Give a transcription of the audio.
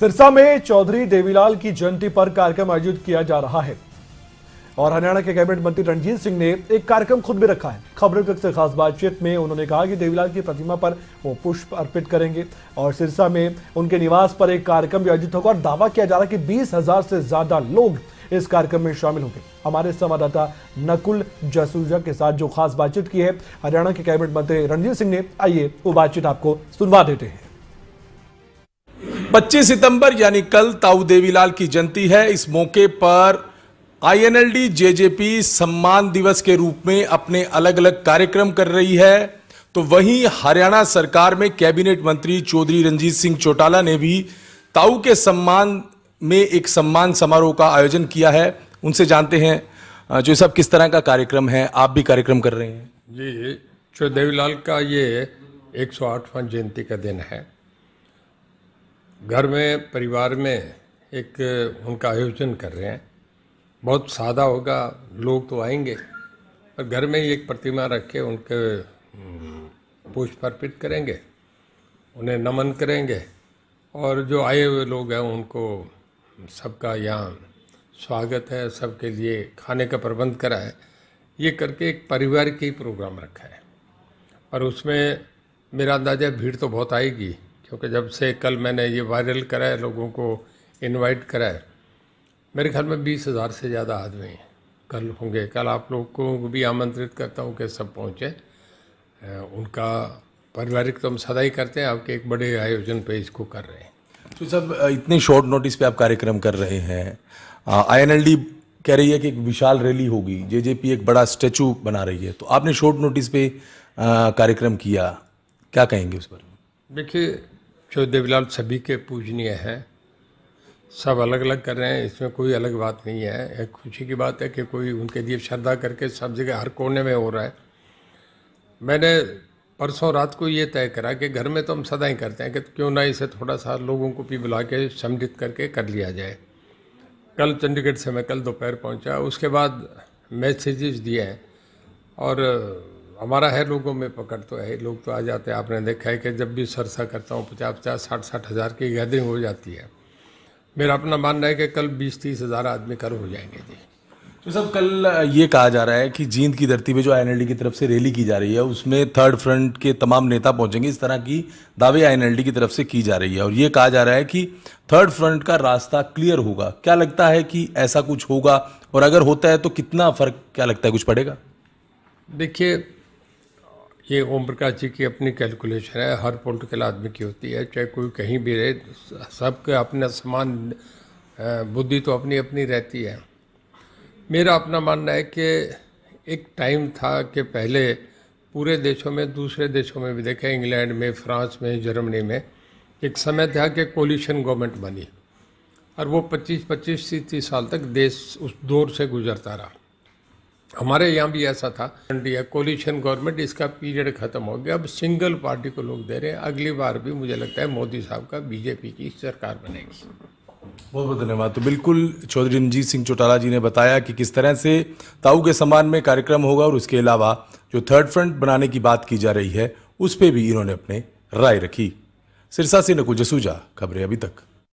सिरसा में चौधरी देवीलाल की जयंती पर कार्यक्रम आयोजित किया जा रहा है और हरियाणा के कैबिनेट मंत्री रणजीत सिंह ने एक कार्यक्रम खुद भी रखा है खबरों कक्ष से खास बातचीत में उन्होंने कहा कि देवीलाल की प्रतिमा पर वो पुष्प अर्पित करेंगे और सिरसा में उनके निवास पर एक कार्यक्रम भी आयोजित होगा और दावा किया जा रहा है कि बीस हजार से ज्यादा लोग इस कार्यक्रम में शामिल होंगे हमारे संवाददाता नकुल जसूजा के साथ जो खास बातचीत की है हरियाणा के कैबिनेट मंत्री रणजीत सिंह ने आइए वो बातचीत आपको सुनवा देते हैं 25 सितंबर यानी कल ताऊ देवीलाल की जयंती है इस मौके पर आईएनएलडी जेजेपी सम्मान दिवस के रूप में अपने अलग अलग कार्यक्रम कर रही है तो वहीं हरियाणा सरकार में कैबिनेट मंत्री चौधरी रंजीत सिंह चौटाला ने भी ताऊ के सम्मान में एक सम्मान समारोह का आयोजन किया है उनसे जानते हैं जो सब किस तरह का कार्यक्रम है आप भी कार्यक्रम कर रहे हैं जी चौधरी देवीलाल का ये एक जयंती का दिन है घर में परिवार में एक उनका आयोजन कर रहे हैं बहुत सादा होगा लोग तो आएंगे पर घर में ही एक प्रतिमा रख के उनके पुष्प अर्पित करेंगे उन्हें नमन करेंगे और जो आए हुए लोग हैं उनको सबका यहाँ स्वागत है सबके लिए खाने का प्रबंध करा है ये करके एक परिवार के ही प्रोग्राम रखा है और उसमें मेरा अंदाज़ा भीड़ तो बहुत आएगी क्योंकि जब से कल मैंने ये वायरल करा है लोगों को इनवाइट करा है मेरे ख्याल में बीस हज़ार से ज़्यादा आदमी हैं कल होंगे कल आप लोगों को भी आमंत्रित करता हूँ कि सब पहुँचे उनका पारिवारिक तो हम सदा ही करते हैं आपके एक बड़े आयोजन पे इसको कर रहे हैं तो सब इतने शॉर्ट नोटिस पे आप कार्यक्रम कर रहे हैं आईएनएलडी कह रही है कि एक विशाल रैली होगी जेजेपी एक बड़ा स्टैचू बना रही है तो आपने शॉर्ट नोटिस पे कार्यक्रम किया क्या कहेंगे उस पर देखिए जो देवीलाल सभी के पूजनीय हैं सब अलग अलग कर रहे हैं इसमें कोई अलग बात नहीं है एक खुशी की बात है कि कोई उनके लिए श्रद्धा करके सब जगह हर कोने में हो रहा है मैंने परसों रात को ये तय करा कि घर में तो हम सदा ही करते हैं कि क्यों ना इसे थोड़ा सा लोगों को भी बुला के सम्मिलित करके कर लिया जाए कल चंडीगढ़ से मैं कल दोपहर पहुंचा उसके बाद मैसेजेस दिए हैं और हमारा है लोगों में पकड़ तो है लोग तो आ जाते हैं आपने देखा है कि जब भी सरसा करता हूँ पचास पचास साठ साठ हज़ार की गैदरिंग हो जाती है मेरा अपना मानना है कि कल बीस तीस हज़ार आदमी कर हो जाएंगे जी तो सब कल ये कहा जा रहा है कि जींद की धरती पे जो आईएनएलडी की तरफ से रैली की जा रही है उसमें थर्ड फ्रंट के तमाम नेता पहुंचेंगे इस तरह की दावे आईएनएलडी की तरफ से की जा रही है और ये कहा जा रहा है कि थर्ड फ्रंट का रास्ता क्लियर होगा क्या लगता है कि ऐसा कुछ होगा और अगर होता है तो कितना फर्क क्या लगता है कुछ पड़ेगा देखिए ये ओम प्रकाश जी की अपनी कैलकुलेशन है हर पॉलिटिकल आदमी की होती है चाहे कोई कहीं भी रहे सबके अपना समान बुद्धि तो अपनी अपनी रहती है मेरा अपना मानना है कि एक टाइम था कि पहले पूरे देशों में दूसरे देशों में भी देखें इंग्लैंड में फ्रांस में जर्मनी में एक समय था कि कोलिशन गवर्नमेंट बनी और वो 25-25 से तीस साल तक देश उस दौर से गुजरता रहा हमारे यहाँ भी ऐसा था इंडिया कोलिशन गवर्नमेंट इसका पीरियड खत्म हो गया अब सिंगल पार्टी को लोग दे रहे हैं अगली बार भी मुझे लगता है मोदी साहब का बीजेपी की सरकार बनेगी बहुत बहुत धन्यवाद तो बिल्कुल चौधरी रंजीत सिंह चौटाला जी ने बताया कि किस तरह से ताऊ के सम्मान में कार्यक्रम होगा और उसके अलावा जो थर्ड फ्रंट बनाने की बात की जा रही है उस पर भी इन्होंने अपने राय रखी सिरसा से नकुल जसूजा खबरें अभी तक